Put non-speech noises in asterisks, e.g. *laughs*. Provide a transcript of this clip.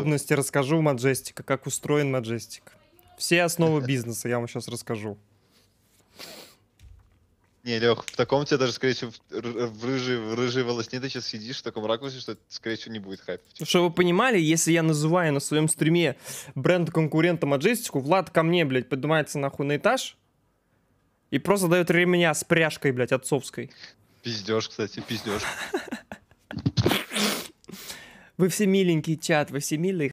подробности расскажу Majestic, как устроен Majestic. Все основы *laughs* бизнеса я вам сейчас расскажу. Не, Лех, в таком тебе даже, скорее всего, в рыжей, в рыжей волосне ты сейчас сидишь в таком ракурсе, что, скорее всего, не будет хайпа. Ну, чтобы вы понимали, если я называю на своем стриме бренд конкурента Majestic, Влад ко мне, блядь, поднимается нахуй на этаж и просто дает ремня с пряжкой, блядь, отцовской. Пиздешь, кстати, пиздешь. *laughs* Вы все миленькие чат, вы все милые.